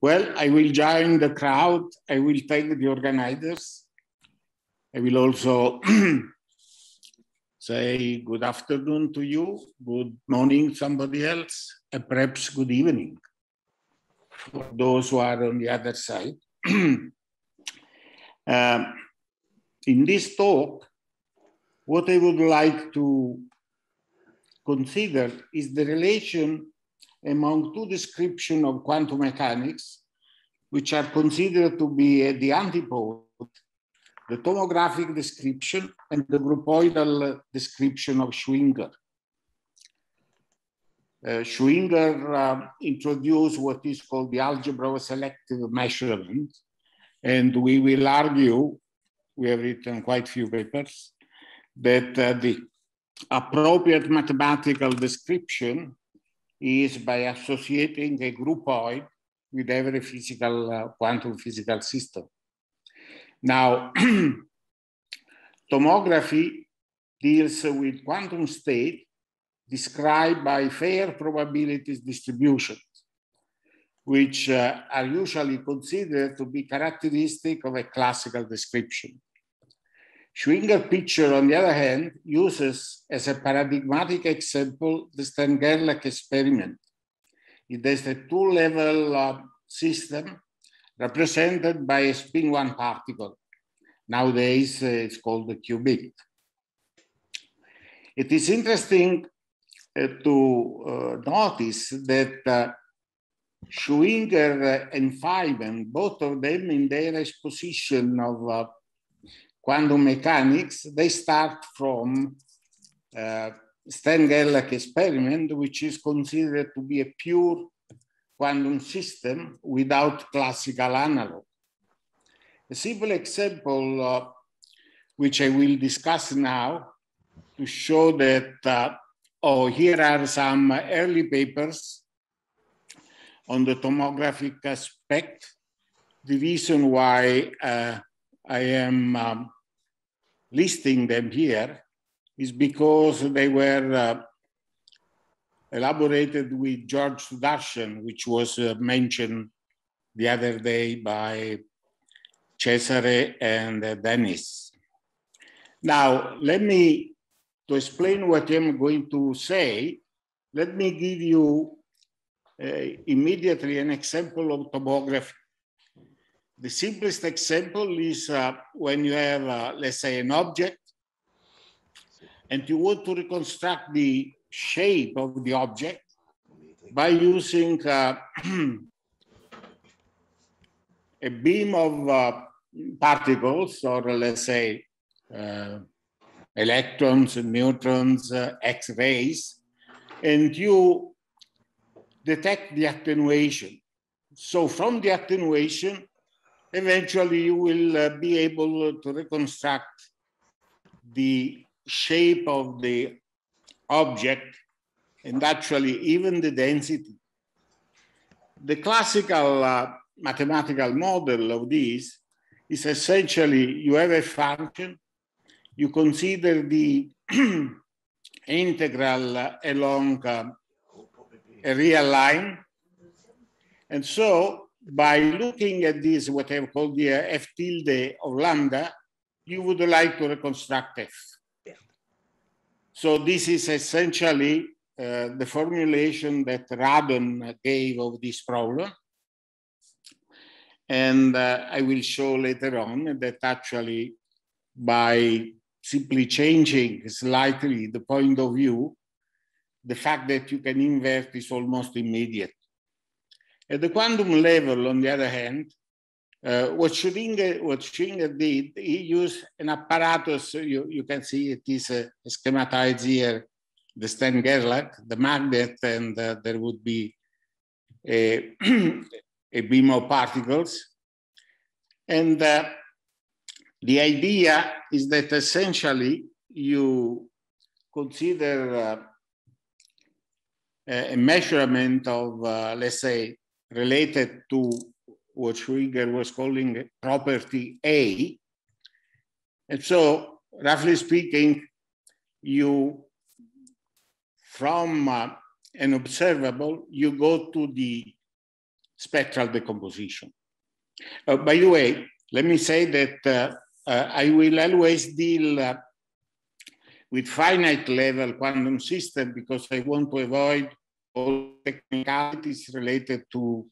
Well, I will join the crowd. I will thank the organizers. I will also say good afternoon to you, good morning, somebody else, and perhaps good evening for those who are on the other side. um, in this talk, what I would like to consider is the relation among two descriptions of quantum mechanics, which are considered to be at the antipode, the tomographic description and the groupoidal description of Schwinger. Uh, Schwinger um, introduced what is called the algebra of selective measurement, and we will argue, we have written quite a few papers, that uh, the appropriate mathematical description is by associating a groupoid with every physical uh, quantum physical system. Now, tomography deals with quantum state described by fair probabilities distributions, which uh, are usually considered to be characteristic of a classical description. Schwinger picture, on the other hand, uses as a paradigmatic example the Stern-Gerlach experiment. It is a two-level uh, system represented by a spin one particle. Nowadays, uh, it's called the qubit. It is interesting uh, to uh, notice that uh, Schwinger uh, and Feynman, both of them in their exposition of quantum mechanics, they start from uh, Stern-Gerlach experiment, which is considered to be a pure quantum system without classical analog. A simple example, uh, which I will discuss now, to show that, uh, oh, here are some early papers on the tomographic aspect, the reason why uh, I am um, listing them here is because they were uh, elaborated with George Darshan, which was uh, mentioned the other day by Cesare and uh, Dennis. Now, let me, to explain what I'm going to say, let me give you uh, immediately an example of topography. The simplest example is uh, when you have, uh, let's say, an object and you want to reconstruct the shape of the object by using uh, a beam of uh, particles, or uh, let's say uh, electrons, and neutrons, X rays, and you detect the attenuation. So, from the attenuation, eventually you will uh, be able to reconstruct the shape of the object and actually even the density. The classical uh, mathematical model of this is essentially you have a function, you consider the integral uh, along uh, a real line, and so by looking at this, what I've called the uh, F tilde of lambda, you would like to reconstruct F. So this is essentially uh, the formulation that Radon gave of this problem. And uh, I will show later on that actually by simply changing slightly the point of view, the fact that you can invert is almost immediate. At the quantum level, on the other hand, uh, what, Schrodinger, what Schrodinger did, he used an apparatus, you, you can see it is a uh, schematized here, the Stan Gerlach, the magnet, and uh, there would be a, a beam of particles. And uh, the idea is that essentially you consider uh, a measurement of, uh, let's say, related to what Schrödinger was calling property A. And so, roughly speaking, you from uh, an observable, you go to the spectral decomposition. Uh, by the way, let me say that uh, uh, I will always deal uh, with finite level quantum system because I want to avoid all technicalities related to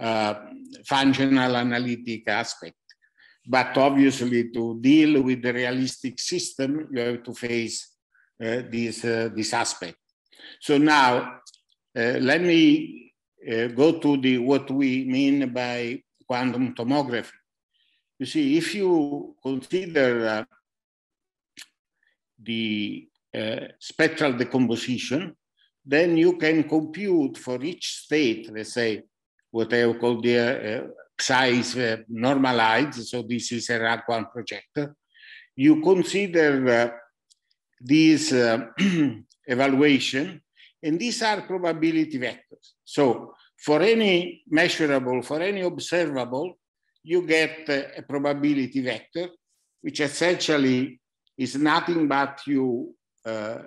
uh, functional analytic aspect. But obviously, to deal with the realistic system, you have to face uh, this, uh, this aspect. So now, uh, let me uh, go to the, what we mean by quantum tomography. You see, if you consider uh, the spectral decomposition, then you can compute for each state, let's say, what I call the uh, uh, normalized, so this is a RAG1 projector. You consider uh, this uh, evaluation, and these are probability vectors. So for any measurable, for any observable, you get uh, a probability vector, which essentially is nothing but you uh,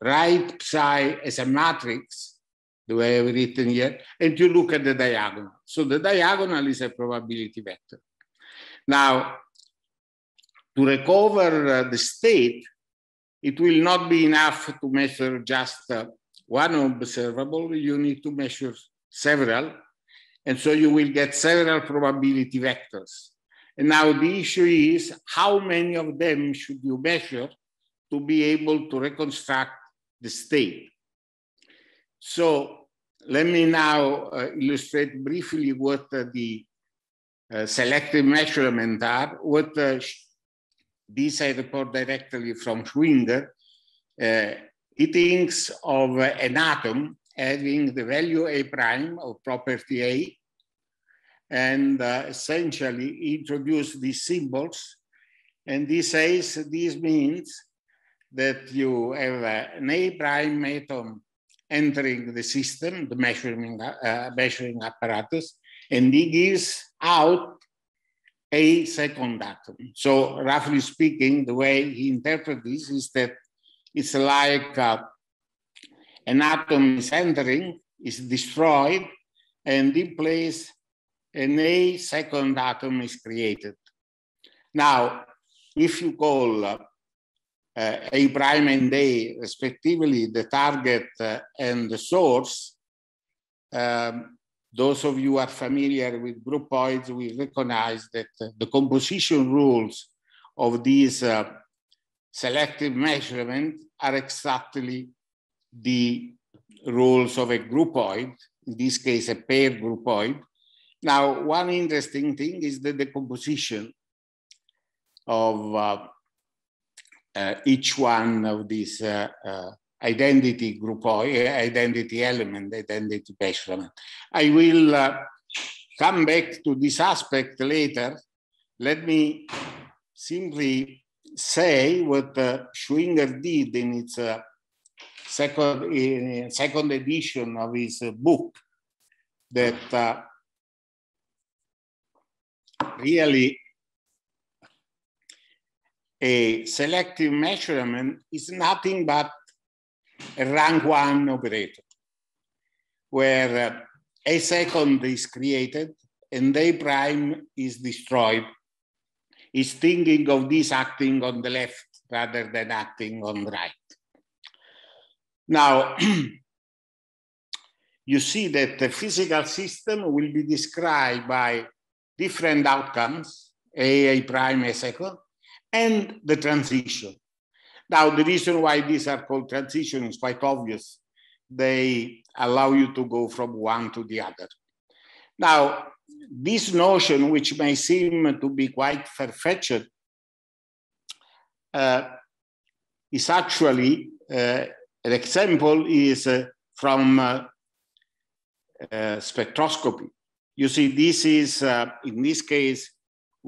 write psi as a matrix, the way I've written here, and you look at the diagonal. So the diagonal is a probability vector. Now, to recover uh, the state, it will not be enough to measure just uh, one observable. You need to measure several. And so you will get several probability vectors. And now the issue is how many of them should you measure to be able to reconstruct the state. So let me now uh, illustrate briefly what uh, the uh, selective measurement are, what uh, this I report directly from Schwinder. he uh, thinks of uh, an atom having the value A prime of property A, and essentially introduce these symbols. And he says this means that you have an A prime atom entering the system, the measuring, uh, measuring apparatus, and it gives out a second atom. So roughly speaking, the way he interprets this is that it's like uh, an atom is entering, is destroyed, and in place an A second atom is created. Now, if you call uh, Eh, a prime and A, respectively, the target eh, and the source. Um, those of you are familiar with groupoids We recognize that eh, the composition rules of these uh, selective measurement are exactly the rules of a groupoid, in this case, a pair groupoid. Now, one interesting thing is the decomposition of uh, uh, each one of these uh, uh, identity groupoid, identity element, identity measurement. I will come back to this aspect later. Let me simply say what uh, Schwinger did in its uh, second, second edition of his book that really a selective measurement is nothing but a rank one operator, where a second is created and a prime is destroyed. Is thinking of this acting on the left rather than acting on the right. Now, you see that the physical system will be described by different outcomes, A, A prime, A second, and the transition. Now, the reason why these are called transition is quite obvious. They allow you to go from one to the other. Now, this notion, which may seem to be quite far fetched, uh, is actually uh, an example is uh, from uh, uh, spectroscopy. You see, this is uh, in this case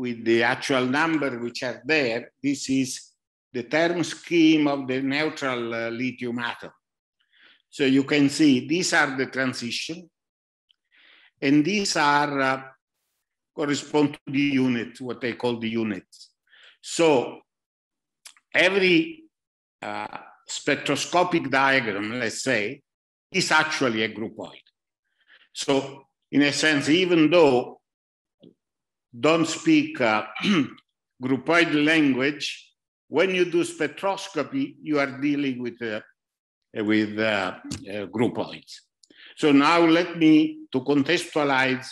with the actual number which are there, this is the term scheme of the neutral uh, lithium atom. So you can see these are the transition and these are uh, correspond to the unit, what they call the units. So every uh, spectroscopic diagram, let's say, is actually a groupoid. So in a sense, even though don't speak uh, groupoid language. When you do spectroscopy, you are dealing with, uh, with uh, uh groupoids. So now let me, to contextualize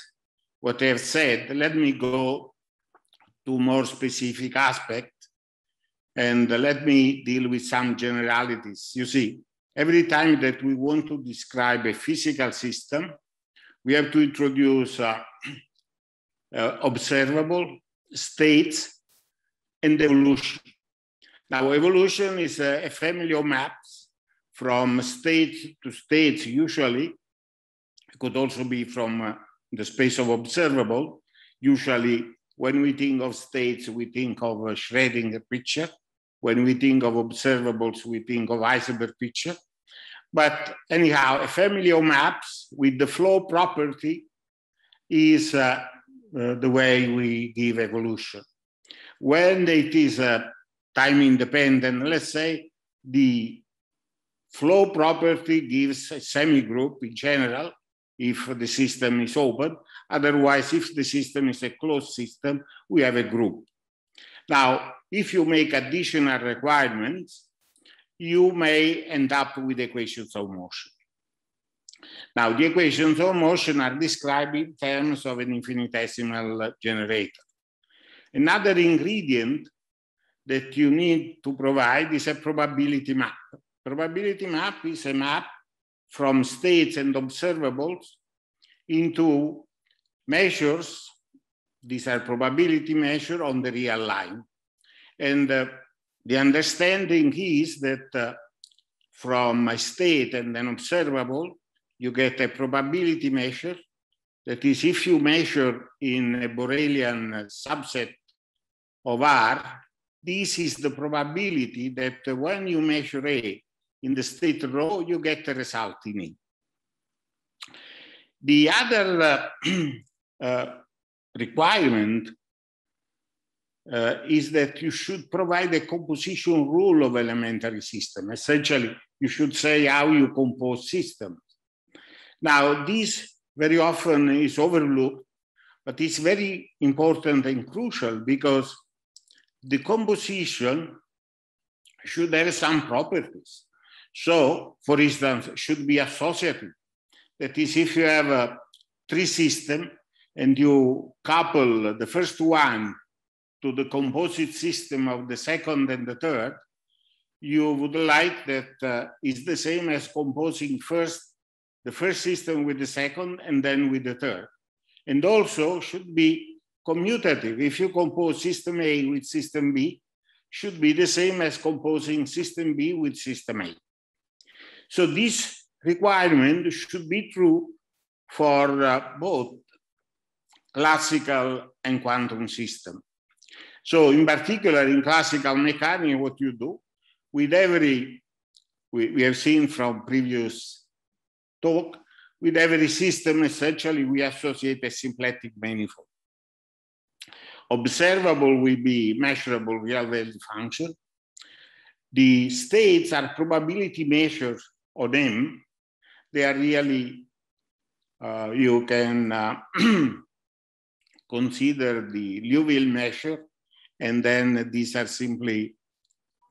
what I've said, let me go to more specific aspect and let me deal with some generalities. You see, every time that we want to describe a physical system, we have to introduce uh, uh, observable states and evolution. Now, evolution is a, family of maps from state to state, usually. It could also be from uh, the space of observable. Usually, when we think of states, we think of uh, shredding a picture. When we think of observables, we think of iceberg picture. But anyhow, a family of maps with the flow property is uh, uh, the way we give evolution. When it is uh, time independent, let's say the flow property gives a semi-group in general if the system is open. Otherwise, if the system is a closed system, we have a group. Now, if you make additional requirements, you may end up with equations of motion. Now, the equations of motion are described in terms of an infinitesimal generator. Another ingredient that you need to provide is a probability map. Probability map is a map from states and observables into measures. These are probability measure on the real line. And uh, the understanding is that uh, from a state and an observable, you get a probability measure. That is, if you measure in a Borelian subset of R, this is the probability that when you measure A in the state rho, you get a result in E. The other uh, uh, requirement uh, is that you should provide a composition rule of elementary system. Essentially, you should say how you compose system. Now, this very often is overlooked, but it's very important and crucial because the composition should have some properties. So, for instance, should be associative. That is, if you have a tree system and you couple the first one to the composite system of the second and the third, you would like that uh, the same as composing first the first system with the second, and then with the third. And also should be commutative. If you compose system A with system B, should be the same as composing system B with system A. So this requirement should be true for uh, both classical and quantum system. So in particular, in classical mechanics, what you do with every, we, we have seen from previous talk, with every system, essentially, we associate a symplectic manifold. Observable will be measurable real value function. The states are probability measures on M. They are really, uh, you can uh, consider the Liouville measure, and then these are simply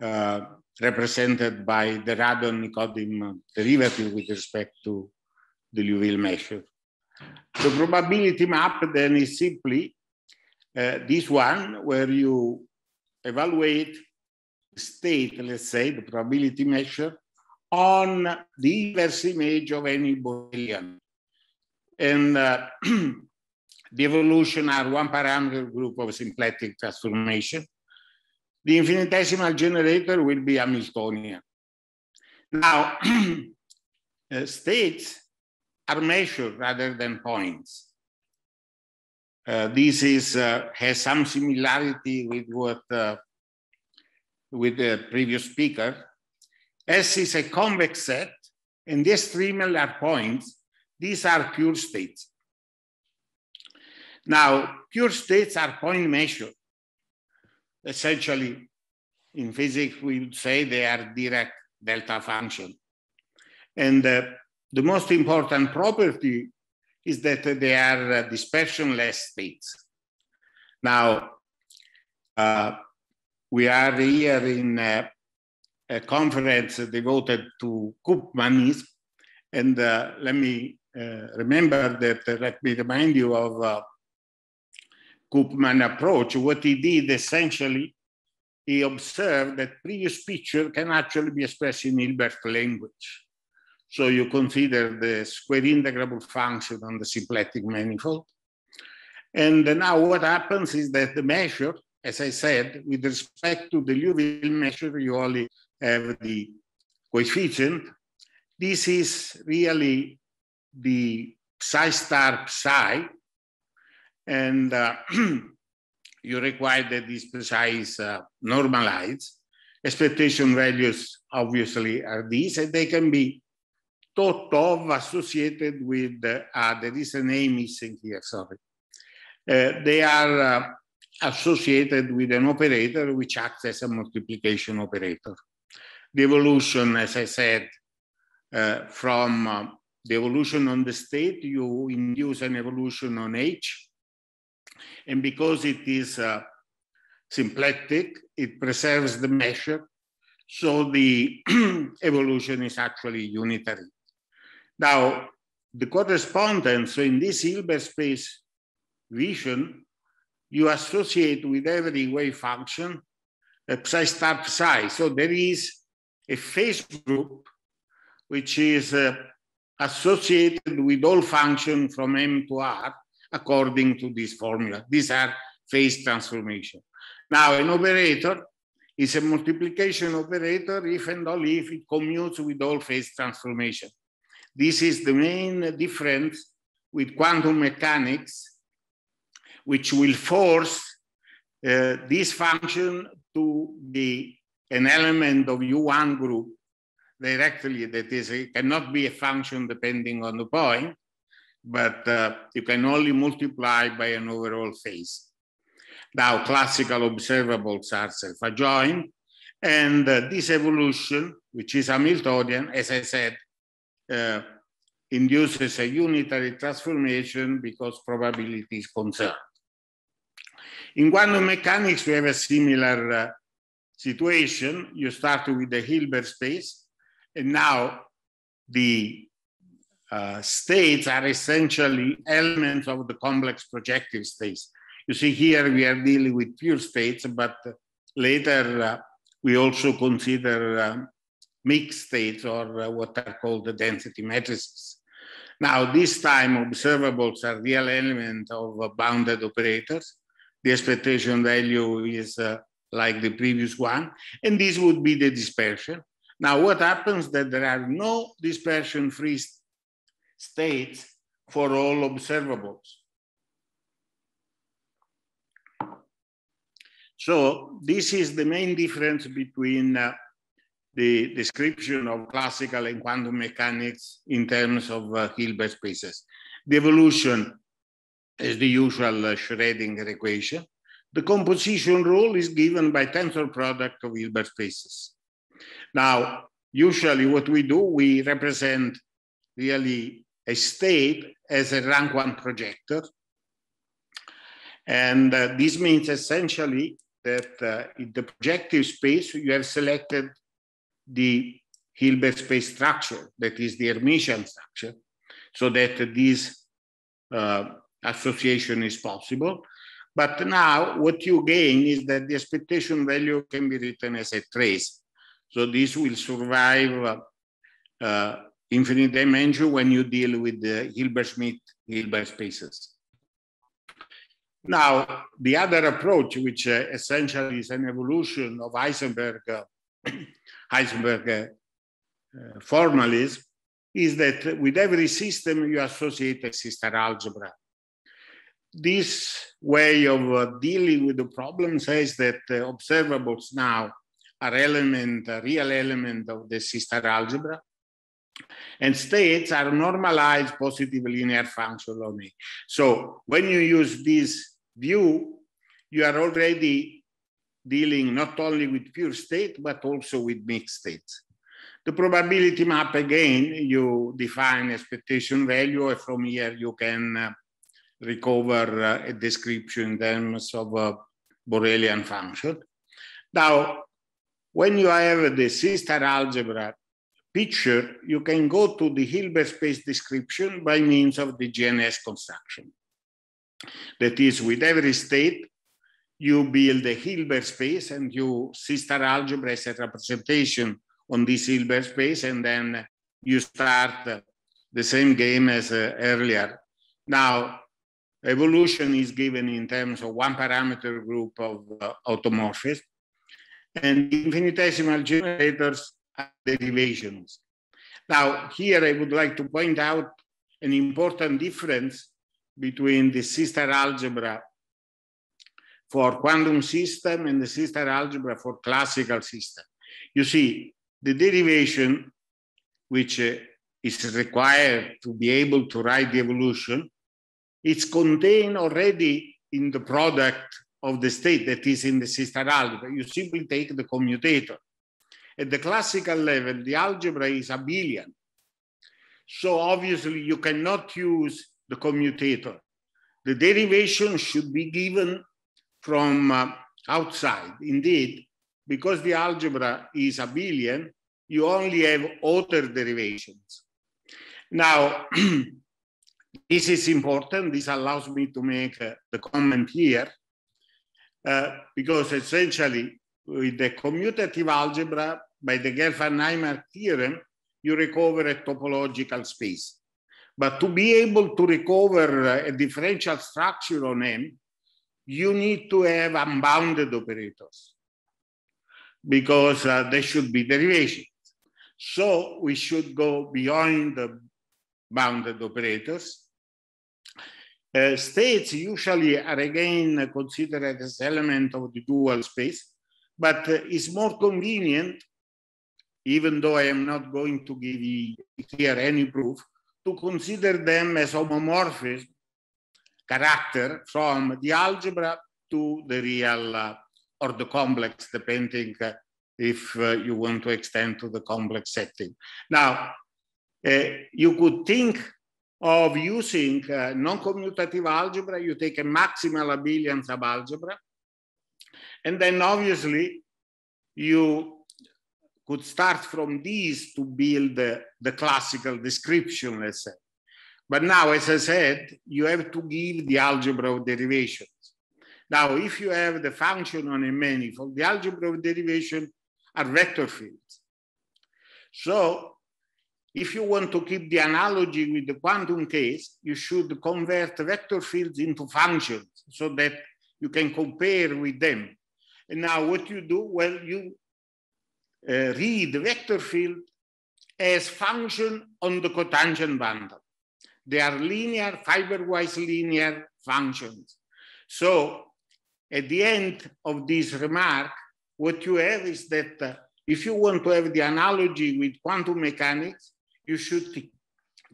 uh, represented by the radon nikodym derivative with respect to the Liouville measure. The probability map then is simply uh, this one where you evaluate state, let's say, the probability measure on the inverse image of any Boolean. And uh, the evolution are one parameter group of symplectic transformation the infinitesimal generator will be Hamiltonian. Now, uh, states are measured rather than points. Uh, this is, uh, has some similarity with what uh, with the previous speaker. S is a convex set, and the extremal are points. These are pure states. Now, pure states are point measured essentially, in physics, we would say they are direct delta function. And uh, the most important property is that they are uh, dispersionless states. Now, uh, we are here in a, uh, a conference devoted to Koopmanism, and uh, let me uh, remember that, let me remind you of Koopman approach, what he did essentially, he observed that previous picture can actually be expressed in Hilbert language. So you consider the square integrable function on the symplectic manifold. And now what happens is that the measure, as I said, with respect to the Liouville measure, you only have the coefficient. This is really the psi star psi, and uh, you require that these precise uh, normalized Expectation values, obviously, are these, and they can be thought of associated with, uh, there is a name missing here, sorry. Uh, they are uh, associated with an operator which acts as a multiplication operator. The evolution, as I said, uh, from uh, the evolution on the state, you induce an evolution on H, and because it is uh, symplectic, it preserves the measure. So the evolution is actually unitary. Now, the correspondence, so in this Hilbert space vision, you associate with every wave function a psi star psi. So there is a phase group which is uh, associated with all function from M to R according to this formula. These are phase transformation. Now, an operator is a multiplication operator if and only if it commutes with all phase transformation. This is the main difference with quantum mechanics, which will force uh, this function to be an element of U1 group directly, that is, it cannot be a function depending on the point, but uh, you can only multiply by an overall phase. Now, classical observables are self-adjoint, and uh, this evolution, which is Hamiltonian, as I said, uh, induces a unitary transformation because probability is concerned. In quantum mechanics, we have a similar uh, situation. You start with the Hilbert space, and now the uh, states are essentially elements of the complex projective states. You see, here we are dealing with pure states, but later uh, we also consider um, mixed states or uh, what are called the density matrices. Now, this time observables are real elements of bounded operators. The expectation value is uh, like the previous one, and this would be the dispersion. Now, what happens that there are no dispersion-free States for all observables. So this is the main difference between uh, the description of classical and quantum mechanics in terms of uh, Hilbert spaces. The evolution is the usual uh, Schrödinger equation. The composition rule is given by tensor product of Hilbert spaces. Now, usually what we do, we represent really a state as a rank one projector. And uh, this means essentially that uh, in the projective space, you have selected the Hilbert space structure, that is the Hermitian structure, so that this uh, association is possible. But now what you gain is that the expectation value can be written as a trace. So this will survive uh, uh, infinite dimension when you deal with the Hilbert-Schmidt Hilbert spaces. Now, the other approach, which uh, essentially is an evolution of Heisenberg, uh, Heisenberg uh, uh formalism, is that with every system you associate a sister algebra. This way of uh, dealing with the problem says that uh, observables now are element, a real element of the sister algebra, and states are normalized positive linear function on So when you use this view, you are already dealing not only with pure state, but also with mixed states. The probability map, again, you define expectation value, and from here you can uh, recover uh, a description in terms of a uh, Borelian function. Now, when you have the sister algebra picture, you can go to the Hilbert space description by means of the GNS construction. That is, with every state, you build a Hilbert space and you sister algebra as a representation on this Hilbert space, and then you start the same game as uh, earlier. Now, evolution is given in terms of one parameter group of uh, automorphisms, and infinitesimal generators and derivations. Now, here I would like to point out an important difference between the sister algebra for quantum system and the sister algebra for classical system. You see, the derivation, which uh, is required to be able to write the evolution, it's contained already in the product of the state that is in the sister algebra. You simply take the commutator. At the classical level, the algebra is abelian. So obviously you cannot use the commutator. The derivation should be given from uh, outside. Indeed, because the algebra is abelian, you only have other derivations. Now, this is important. This allows me to make uh, the comment here, uh, because essentially with the commutative algebra, by the Gelfand-Neimer theorem, you recover a topological space. But to be able to recover a differential structure on M, you need to have unbounded operators because uh, there should be derivations. So we should go beyond the bounded operators. Uh, states usually are again considered as element of the dual space, but uh, it's more convenient even though I am not going to give here any proof, to consider them as homomorphism character from the algebra to the real uh, or the complex, depending uh, if uh, you want to extend to the complex setting. Now, uh, you could think of using uh, non-commutative algebra, you take a maximal abelian subalgebra, and then obviously you could start from these to build the classical description, let's say. But now, as I said, you have to give the algebra of derivations. Now, if you have the function on a manifold, the algebra of derivation are vector fields. So if you want to keep the analogy with the quantum case, you should convert vector fields into functions so that you can compare with them. And now what you do, well, you Eh, read vector field as function on the cotangent bundle. They are linear, fiberwise linear functions. So at the end of this remark, what you have is that uh, if you want to have the analogy with quantum mechanics, you should th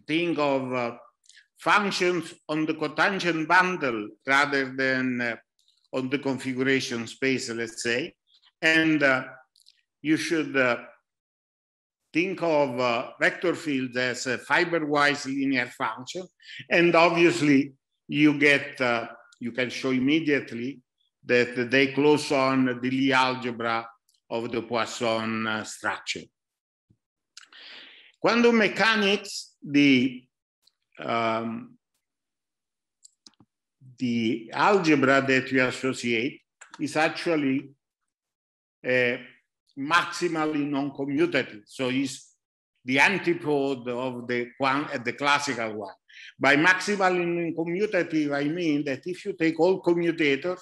think of uh, functions on the cotangent bundle rather than uh, on the configuration space, let's say. And uh, you should uh, think of uh, vector fields as a fiber-wise linear function. And obviously, you get, uh, you can show immediately that they close on the Lie algebra of the Poisson uh, structure. Quantum mechanics, the um, the algebra that we associate is actually a maximally non-commutative. So it's the antipode of the, one, the classical one. By maximally non-commutative, I mean that if you take all commutators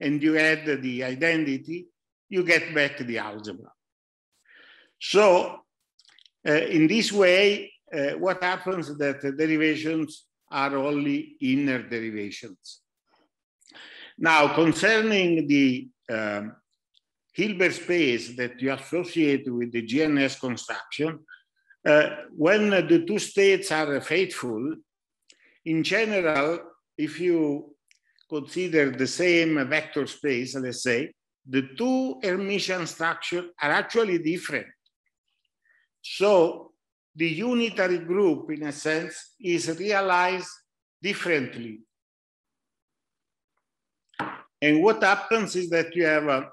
and you add the identity, you get back the algebra. So uh, in this way, uh, what happens is that the derivations are only inner derivations. Now, concerning the um, Hilbert space that you associate with the GNS construction, uh, when the two states are faithful, in general, if you consider the same vector space, let's say, the two Hermitian structures are actually different. So the unitary group, in a sense, is realized differently. And what happens is that you have a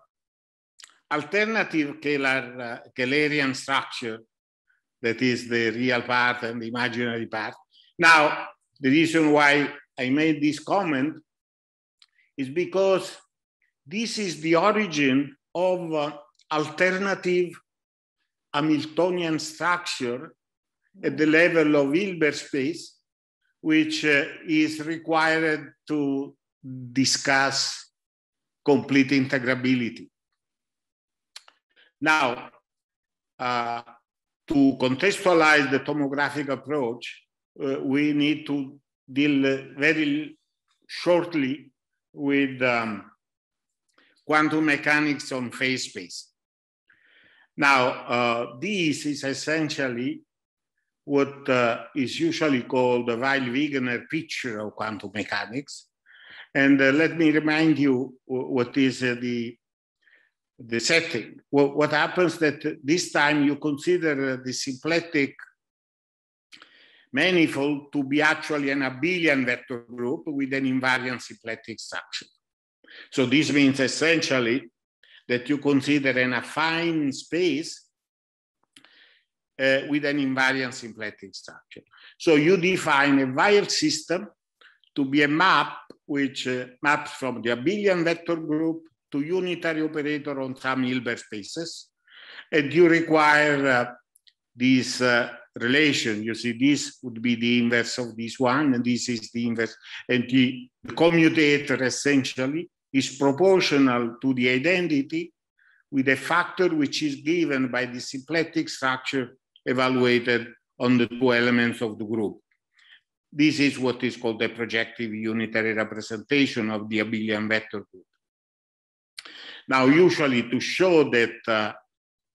alternative Kähler, uh, structure that is the real part and the imaginary part. Now, the reason why I made this comment is because this is the origin of uh, alternative Hamiltonian structure at the level of Hilbert space, which uh, is required to discuss complete integrability. Now, uh, to contextualize the tomographic approach, uh, we need to deal very shortly with um, quantum mechanics on phase space. Now, uh, this is essentially what uh, is usually called the Weil-Wegener picture of quantum mechanics. And uh, let me remind you what is uh, the the setting. What, what happens that this time you consider the symplectic manifold to be actually an abelian vector group with an invariant symplectic structure. So this means essentially that you consider an affine space uh, with an invariant symplectic structure. So you define a Weyl system to be a map which uh, maps from the abelian vector group to unitary operator on some Hilbert spaces. And you require uh, this uh, relation. You see, this would be the inverse of this one, and this is the inverse. And the, the commutator essentially is proportional to the identity with a factor which is given by the symplectic structure evaluated on the two elements of the group. This is what is called the projective unitary representation of the abelian vector group. Now, usually to show that uh,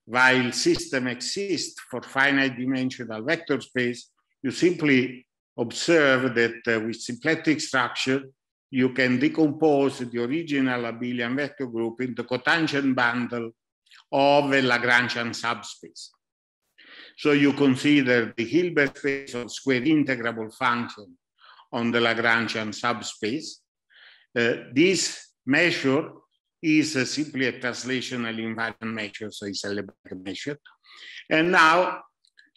while system exists for finite dimensional vector space, you simply observe that uh, with symplectic structure, you can decompose the original abelian vector group into cotangent bundle of a Lagrangian subspace. So you consider the Hilbert space of square integrable function on the Lagrangian subspace. Uh, this measure is simply a translational invariant measure, so it's a Lebesgue measure. And now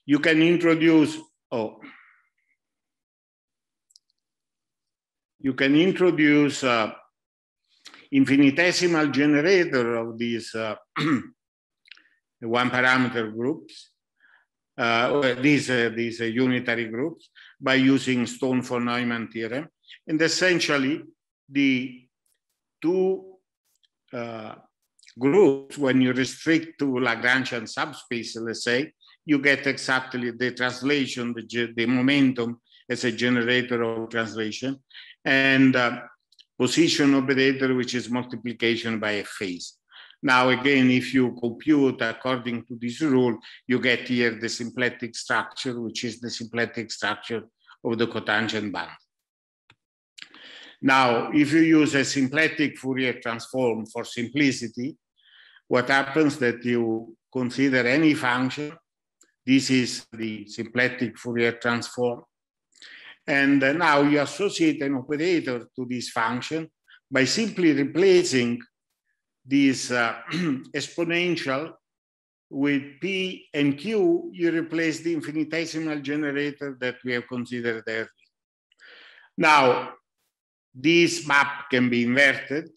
you can introduce, oh, you can introduce uh, infinitesimal generator of these uh, one parameter groups, uh, these, uh, these uh, unitary groups by using Stone for Neumann theorem. And essentially the two uh, groups, when you restrict to Lagrangian subspace, let's say, you get exactly the translation, the, the momentum as a generator of translation, and uh, position operator, which is multiplication by a phase. Now, again, if you compute according to this rule, you get here the symplectic structure, which is the symplectic structure of the cotangent band. Now, if you use a symplectic Fourier transform for simplicity, what happens that you consider any function. This is the symplectic Fourier transform. And uh, now you associate an operator to this function by simply replacing this uh, exponential with P and Q, you replace the infinitesimal generator that we have considered earlier. Now, this map can be inverted.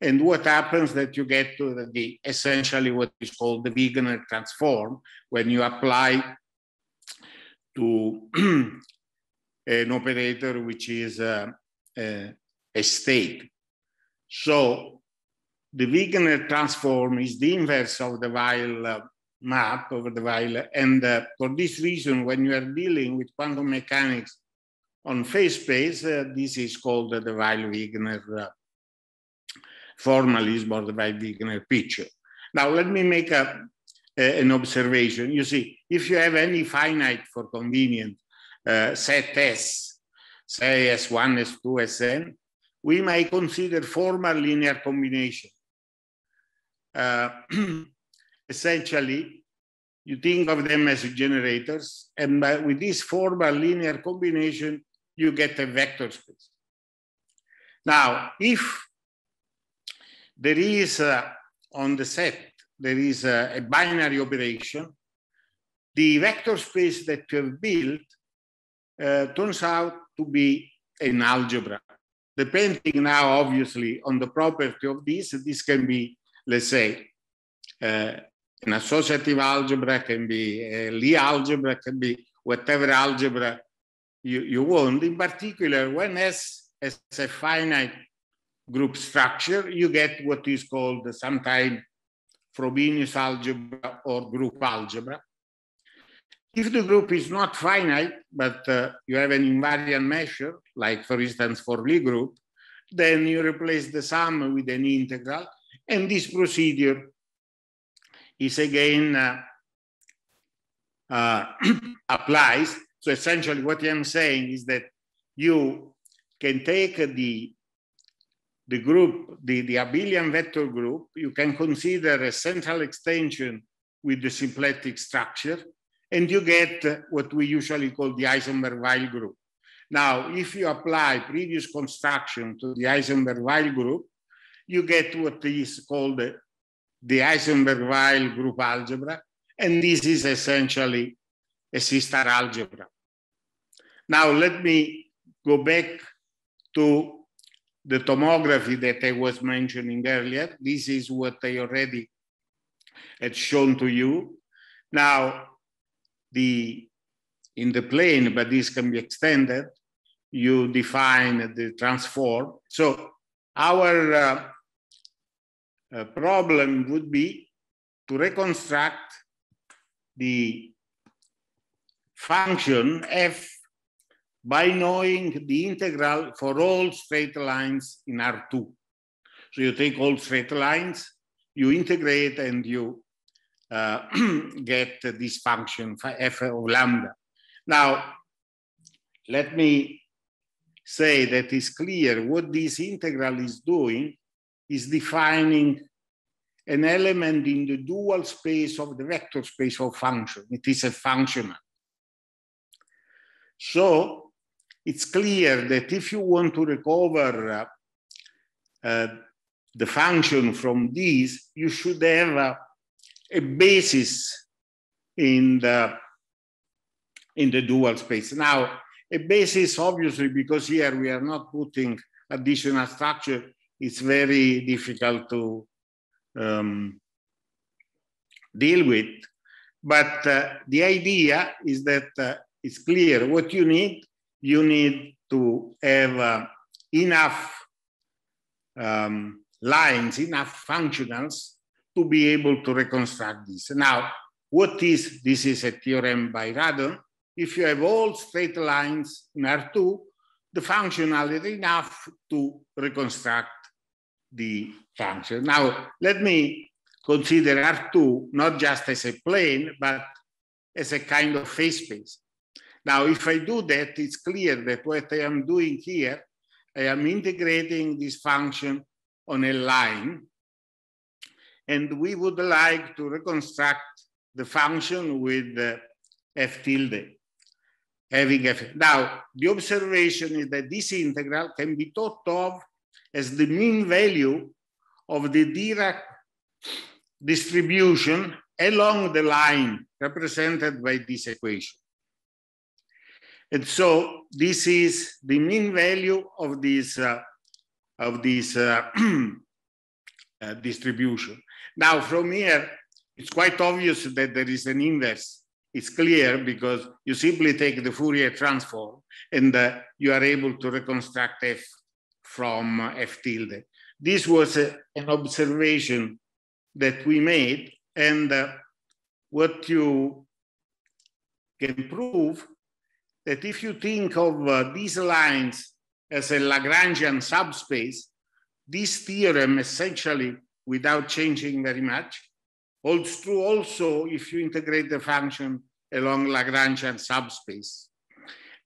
And what happens that you get to the, the essentially what is called the Wegener transform when you apply to an operator which is uh, a state. So the Wegener transform is the inverse of the Weil uh, map over the Weil. And uh, for this reason, when you are dealing with quantum mechanics on phase space, uh, this is called the Weil-Wigner, uh, formalism or the Weil-Wigner picture. Now, let me make a, a, an observation. You see, if you have any finite for convenient uh, set S, say S1, S2, Sn, we may consider formal linear combination. Uh, essentially, you think of them as generators, and by, with this formal linear combination, you get a vector space. Now, if there is uh, on the set, there is a binary operation, the vector space that you have built uh, turns out to be an algebra. Depending now, obviously, on the property of this, this can be, let's say, uh, an associative algebra, can be a Lie algebra, can be whatever algebra you, you want, in particular, when S has a finite group structure, you get what is called sometimes Frobenius algebra or group algebra. If the group is not finite, but uh, you have an invariant measure, like for instance for Lie group, then you replace the sum with an integral, and this procedure is again uh, uh, applies so essentially what I'm saying is that you can take the, the group, the, the abelian vector group, you can consider a central extension with the symplectic structure, and you get what we usually call the Eisenberg-Weil group. Now, if you apply previous construction to the Eisenberg-Weil group, you get what is called the Eisenberg-Weil group algebra, and this is essentially a sister algebra. Now, let me go back to the tomography that I was mentioning earlier. This is what I already had shown to you. Now, the in the plane, but this can be extended, you define the transform. So our uh, uh, problem would be to reconstruct the function f by knowing the integral for all straight lines in R2. So you take all straight lines, you integrate and you uh, get this function for f of lambda. Now, let me say that is clear what this integral is doing is defining an element in the dual space of the vector space of function. It is a functional. So it's clear that if you want to recover uh, the function from these, you should have a, a basis in the, in the dual space. Now, a basis, obviously, because here we are not putting additional structure, it's very difficult to um, deal with. But uh, the idea is that uh, it's clear what you need you need to have uh, enough um, lines, enough functionals to be able to reconstruct this. Now, what is, this is a theorem by Radon. If you have all straight lines in R2, the functional is enough to reconstruct the function. Now, let me consider R2 not just as a plane, but as a kind of phase space. Now, if I do that, it's clear that what I am doing here, I am integrating this function on a line. And we would like to reconstruct the function with f tilde, having f. Now, the observation is that this integral can be thought of as the mean value of the Dirac distribution along the line represented by this equation. And so this is the mean value of this, uh, of this uh, uh, distribution. Now from here, it's quite obvious that there is an inverse. It's clear because you simply take the Fourier transform and uh, you are able to reconstruct f from uh, f tilde. This was a, uh, an observation that we made and what you can prove that if you think of uh, these lines as a Lagrangian subspace, this theorem essentially, without changing very much, holds true also if you integrate the function along Lagrangian subspace.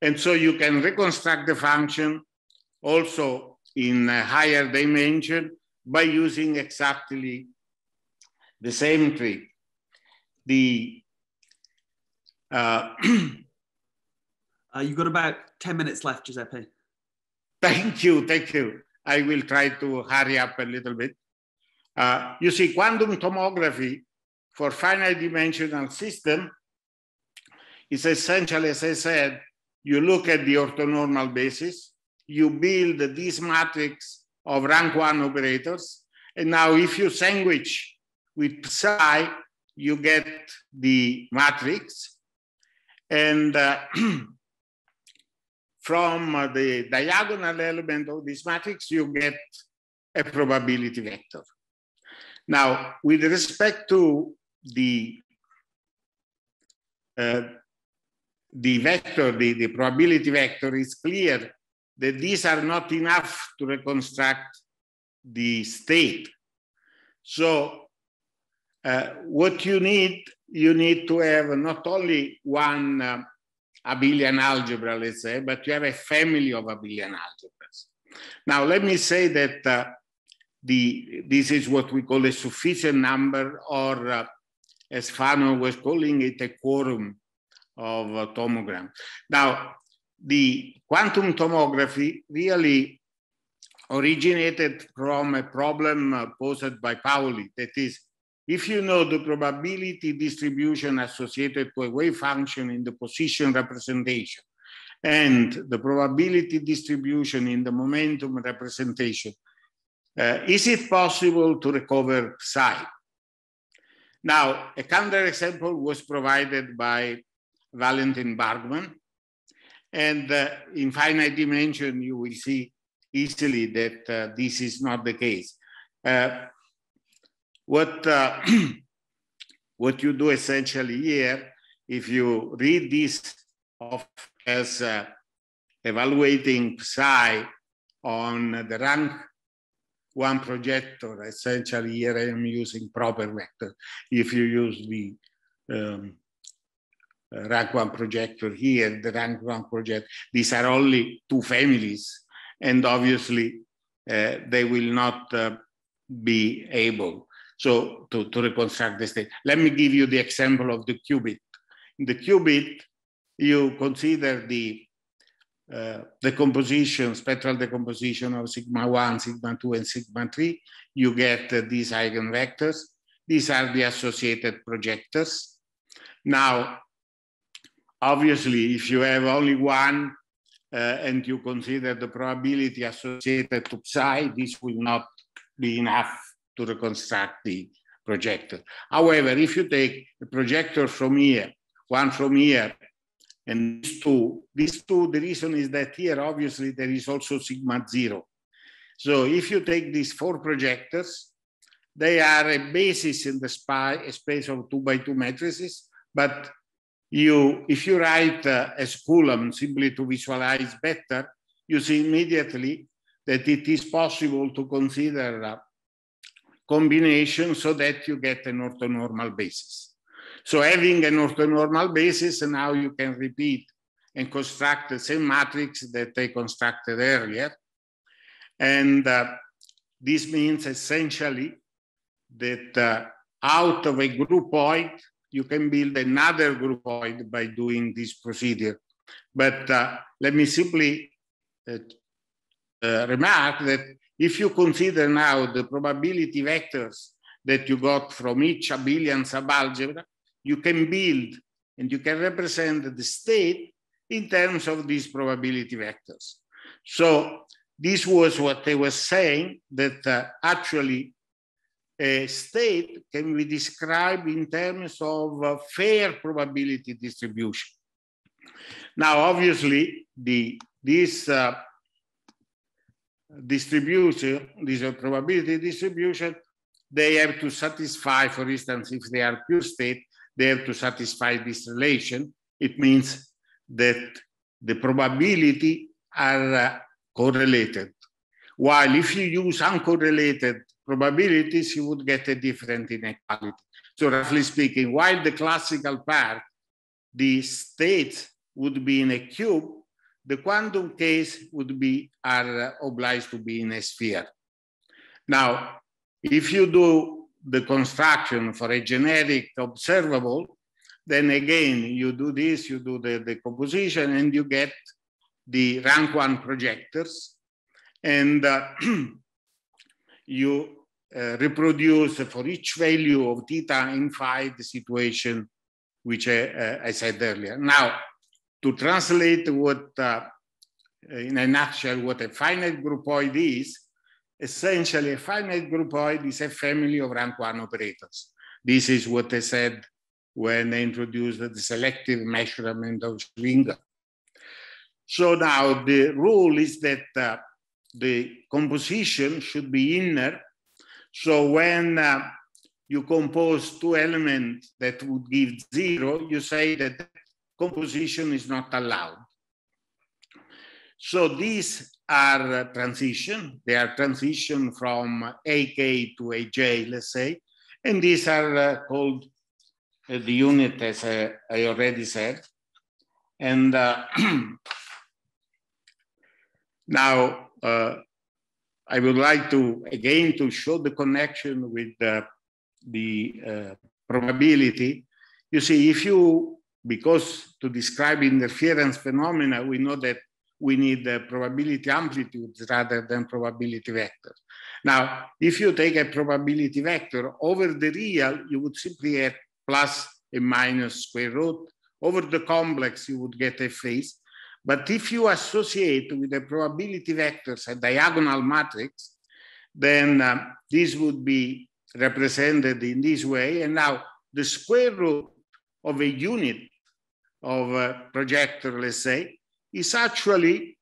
And so you can reconstruct the function also in a higher dimension by using exactly the same trick. The uh, Uh, you've got about 10 minutes left, Giuseppe. Thank you, thank you. I will try to hurry up a little bit. Uh, you see, quantum tomography for finite dimensional system is essentially, as I said, you look at the orthonormal basis, you build this matrix of rank one operators, and now if you sandwich with psi, you get the matrix. And uh, from uh, the diagonal element of this matrix, you get a probability vector. Now, with respect to the uh, the vector, the, the probability vector, it's clear that these are not enough to reconstruct the state. So uh, what you need, you need to have not only one uh, abelian algebra, let's say, but you have a family of abelian algebras. Now, let me say that uh, the, this is what we call a sufficient number, or uh, as Fano was calling it, a quorum of uh, tomogram. Now, the quantum tomography really originated from a problem uh, posed by Pauli, that is, if you know the probability distribution associated to a wave function in the position representation and the probability distribution in the momentum representation, uh, is it possible to recover psi? Now, a counterexample was provided by Valentin Bergman. And uh, in finite dimension, you will see easily that uh, this is not the case. Uh, what, uh, what you do essentially here, if you read this off as uh, evaluating psi on the rank one projector, essentially here I am using proper vector. If you use the um, rank one projector here, the rank one projector, these are only two families and obviously uh, they will not uh, be able so to, to reconstruct the state. Let me give you the example of the qubit. In the qubit, you consider the uh, decomposition, spectral decomposition of sigma 1, sigma 2, and sigma 3, you get uh, these eigenvectors. These are the associated projectors. Now, obviously, if you have only one uh, and you consider the probability associated to psi, this will not be enough to reconstruct the projector. However, if you take a projector from here, one from here, and these two, these two, the reason is that here, obviously, there is also sigma zero. So if you take these four projectors, they are a basis in the spy, a space of two by two matrices, but you, if you write uh, as Coulomb simply to visualize better, you see immediately that it is possible to consider uh, combination so that you get an orthonormal basis. So having an orthonormal basis, now you can repeat and construct the same matrix that they constructed earlier. And uh, this means essentially that uh, out of a groupoid, you can build another groupoid by doing this procedure. But uh, let me simply uh, uh, remark that if you consider now the probability vectors that you got from each abelian subalgebra, you can build and you can represent the state in terms of these probability vectors. So this was what they were saying, that uh, actually a state can be described in terms of a uh, fair probability distribution. Now, obviously, the, this uh, distribution, this probability distribution, they have to satisfy, for instance, if they are pure state, they have to satisfy this relation. It means that the probability are uh, correlated. While if you use uncorrelated probabilities, you would get a different inequality. So roughly speaking, while the classical part, the states would be in a cube, the quantum case would be are uh, obliged to be in a sphere. Now, if you do the construction for a generic observable, then again, you do this, you do the decomposition, and you get the rank one projectors. And uh, you uh, reproduce for each value of theta in phi the situation which I, uh, uh, I said earlier. Now, to translate what, uh, in a nutshell, what a finite groupoid is, essentially a finite groupoid is a family of rank one operators. This is what I said when I introduced the selective measurement of swinger. So now the rule is that uh, the composition should be inner. So when uh, you compose two elements that would give zero, you say that composition is not allowed. So these are transition. They are transition from AK to AJ, let's say. And these are uh, called uh, the unit, as uh, I already said. And uh, now uh, I would like to, again, to show the connection with the, the uh, probability. You see, if you because to describe interference phenomena, we know that we need the probability amplitudes rather than probability vectors. Now, if you take a probability vector over the real, you would simply add plus and minus square root. Over the complex, you would get a phase. But if you associate with the probability vectors a diagonal matrix, then um, this would be represented in this way. And now the square root of a unit of a eh, projector, let's say, is actually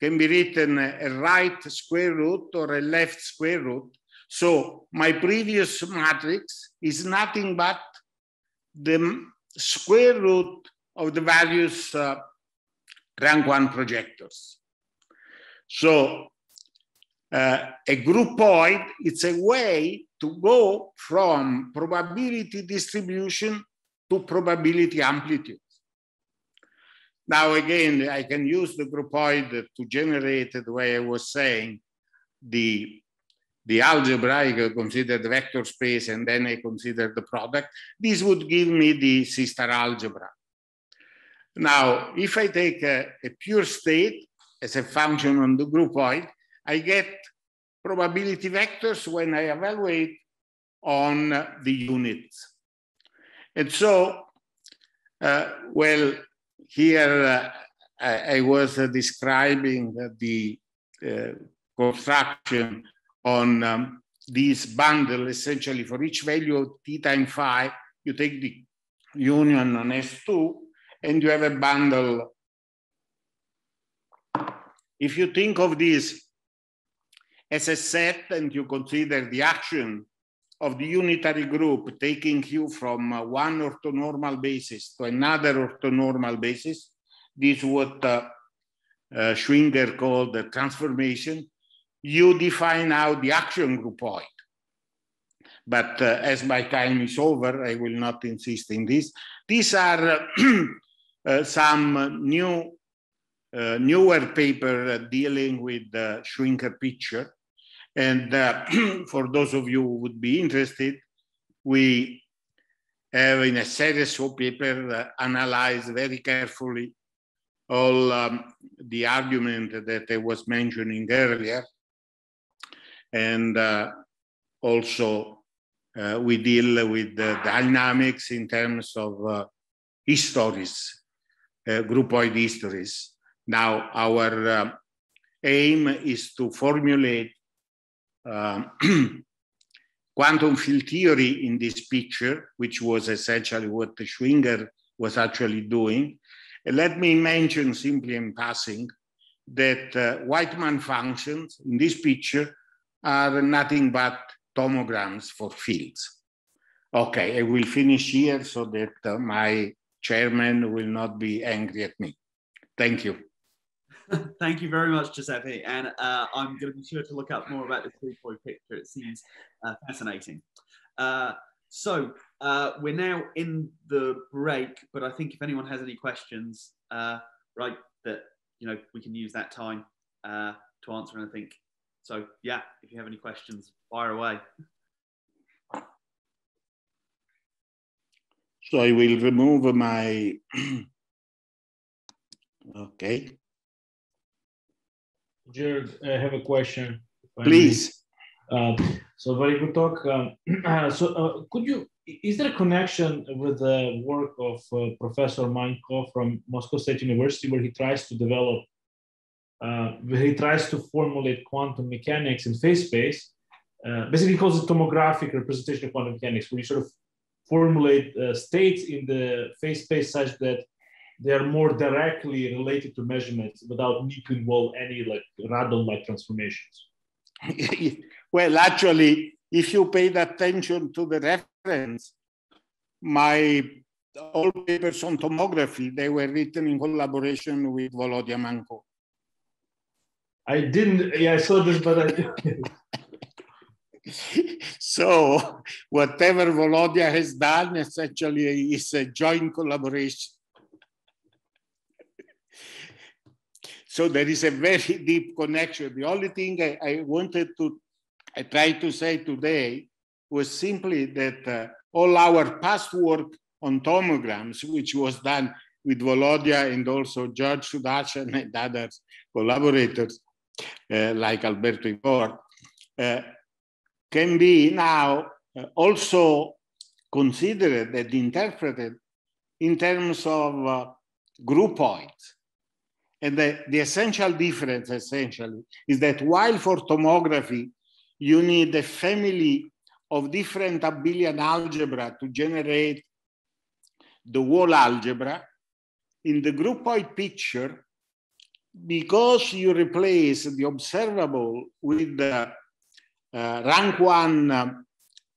can be written eh, a right square root or a left square root. So my previous matrix is nothing but the square root of the values uh, rank one projectors. So uh, a groupoid, it's a way to go from probability distribution to probability amplitude. Now, again, I can use the groupoid to generate the way I was saying the, the algebraic I consider the vector space and then I consider the product. This would give me the sister algebra. Now, if I take a, a pure state as a function on the groupoid, I get probability vectors when I evaluate on the units. And so, uh, well, here uh, I, I, was uh, describing the uh, construction on um, this bundle essentially for each value t and phi, you take the union on S2 and you have a bundle. If you think of this as a set and you consider the action of the unitary group taking you from uh, one orthonormal basis to another orthonormal basis. This is what uh, uh, Schwinger called the transformation. You define now the action group point. But uh, as my time is over, I will not insist in this. These are uh, uh, some new, newer paper dealing with the Schwinger picture and uh, for those of you who would be interested, we have in a series of papers uh, analyzed very carefully all um, the argument that I was mentioning earlier. And uh, also uh, we deal with the dynamics in terms of uh, histories, uh, groupoid histories. Now our aim is to formulate um, quantum field theory in this picture, which was essentially what Schwinger was actually doing. Let me mention simply in passing that uh, Whiteman functions in this picture are nothing but tomograms for fields. Okay, I will finish here so that uh, my chairman will not be angry at me. Thank you. Thank you very much, Giuseppe. And uh, I'm going to be sure to look up more about the three-point picture. It seems uh, fascinating. Uh, so uh, we're now in the break, but I think if anyone has any questions, uh, right, that you know we can use that time uh, to answer anything. So yeah, if you have any questions, fire away. So I will remove my, okay. Jared, I have a question. Please. Uh, so very good talk. Um, so uh, could you, is there a connection with the work of uh, Professor Manko from Moscow State University where he tries to develop, uh, where he tries to formulate quantum mechanics in phase space? Uh, basically, he calls it tomographic representation of quantum mechanics, where you sort of formulate uh, states in the phase space such that they are more directly related to measurements without need to involve any like radon-like transformations. well, actually, if you paid attention to the reference, my all papers on tomography, they were written in collaboration with Volodya Manko. I didn't, yeah, I saw this, but I didn't. so whatever Volodya has done essentially is a joint collaboration So there is a very deep connection. The only thing I, I wanted to I try to say today was simply that uh, all our past work on tomograms, which was done with Volodya and also George Sudachan and other collaborators uh, like Alberto Igor, uh, can be now uh, also considered and interpreted in terms of uh, group points. And the, the essential difference, essentially, is that while for tomography, you need a family of different abelian algebra to generate the wall algebra, in the groupoid picture, because you replace the observable with the uh, rank one uh,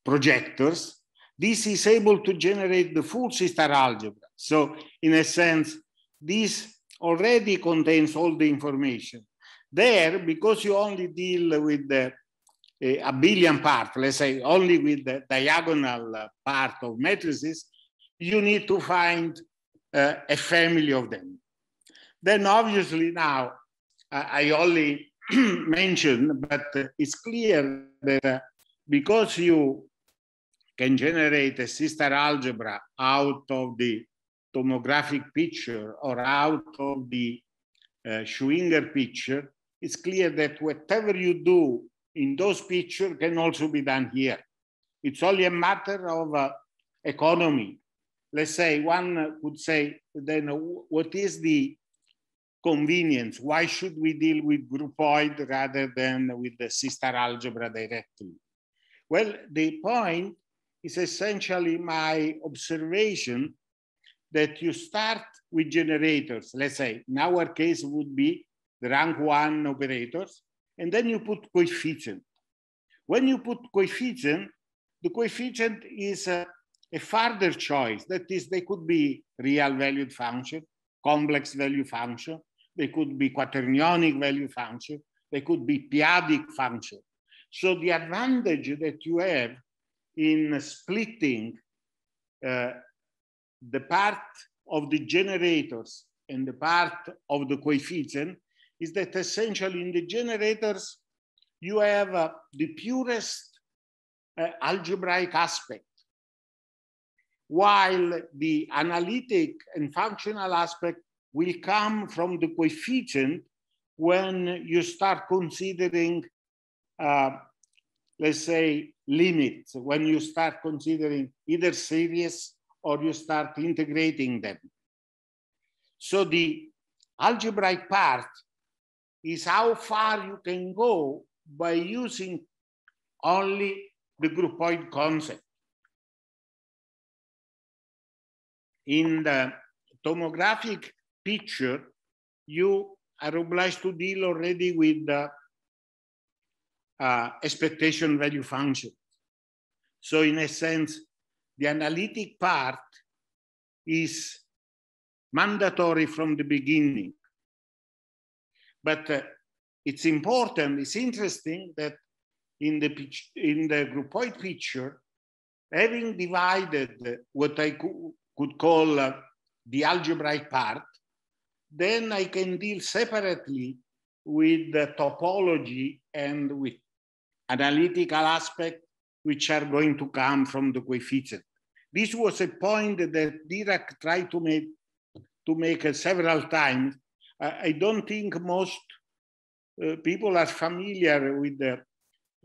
projectors, this is able to generate the full sister algebra. So in a sense, this already contains all the information. There, because you only deal with the eh, a billion part, let's say only with the diagonal uh, part of matrices, you need to find uh, a family of them. Then obviously now, uh, I only mention, but it's clear that uh, because you can generate a sister algebra out of the tomographic picture or out of the uh, Schwinger picture, it's clear that whatever you do in those pictures can also be done here. It's only a matter of uh, economy. Let's say one would say, then uh, what is the convenience? Why should we deal with groupoid rather than with the sister algebra directly? Well, the point is essentially my observation that you start with generators, let's say, in our case would be the rank one operators, and then you put coefficient. When you put coefficient, the coefficient is a, a further choice. That is, they could be real valued function, complex value function, they could be quaternionic value function, they could be periodic function. So the advantage that you have in splitting uh, the part of the generators and the part of the coefficient is that essentially in the generators, you have uh, the purest uh, algebraic aspect, while the analytic and functional aspect will come from the coefficient when you start considering, uh, let's say, limits, when you start considering either series or you start integrating them. So the algebraic part is how far you can go by using only the group point concept. In the tomographic picture, you are obliged to deal already with the uh, expectation value function. So in a sense, the analytic part is mandatory from the beginning. But uh, it's important, it's interesting that in the, in the groupoid picture, having divided uh, what I co could call uh, the algebraic part, then I can deal separately with the topology and with analytical aspect which are going to come from the coefficient. This was a point that Dirac tried to make, to make uh, several times. Uh, I don't think most uh, people are familiar with the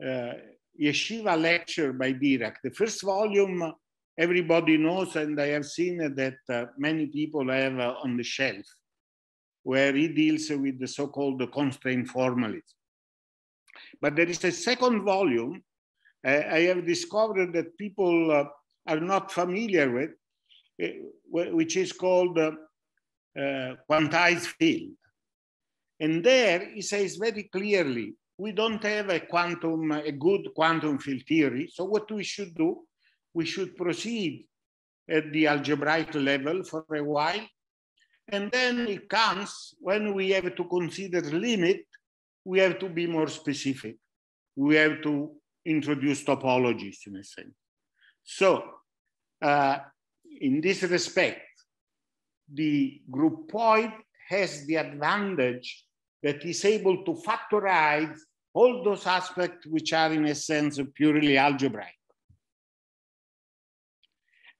uh, Yeshiva lecture by Dirac. The first volume everybody knows, and I have seen that uh, many people have on the shelf, where he deals with the so-called constraint formalism. But there is a second volume I have discovered that people uh, are not familiar with, uh, which is called uh, quantized field. And there he says very clearly, we don't have a quantum, a good quantum field theory. So what we should do, we should proceed at the algebraic level for a while. And then it comes when we have to consider limit, we have to be more specific. We have to introduce topologies in a sense. So uh, in this respect, the groupoid has the advantage that is able to factorize all those aspects which are in a sense purely algebraic.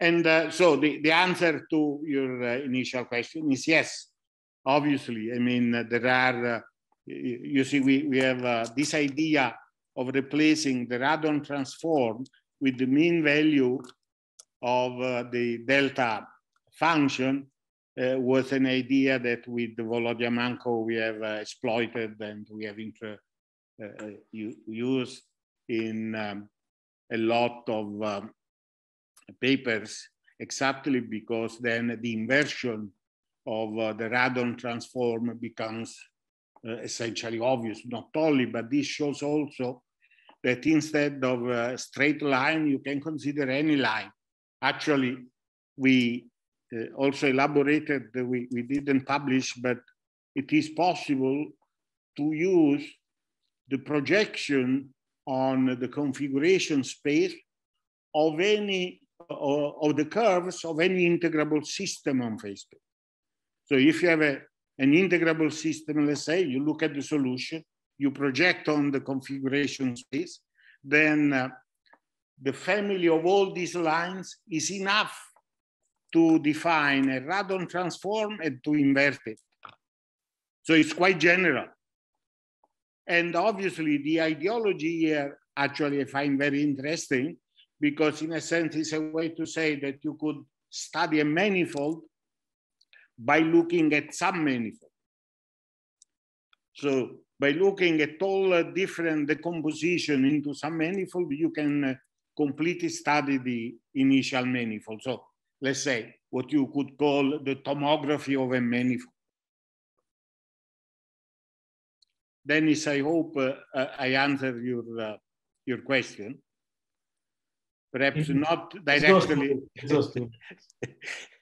And uh, so the, the answer to your uh, initial question is yes, obviously. I mean, uh, there are, uh, you see, we, we have uh, this idea of replacing the radon transform with the mean value of uh, the delta function uh, was an idea that with Volodyamanko we have uh, exploited and we have uh, uh, used in um, a lot of um, papers exactly because then the inversion of uh, the radon transform becomes uh, essentially obvious, not only, but this shows also that instead of a straight line, you can consider any line. Actually, we uh, also elaborated, we, we didn't publish, but it is possible to use the projection on the configuration space of any uh, of the curves of any integrable system on Facebook. So if you have a an integrable system, let's say, you look at the solution, you project on the configuration space, then uh, the family of all these lines is enough to define a radon transform and to invert it. So it's quite general. And obviously the ideology here, actually I find very interesting because in a sense it's a way to say that you could study a manifold by looking at some manifold, So by looking at all different decomposition into some manifold, you can uh, completely study the initial manifold. So let's say what you could call the tomography of a manifold. Dennis, I hope uh, uh, I answered your, uh, your question. Perhaps mm-hmm. not directly.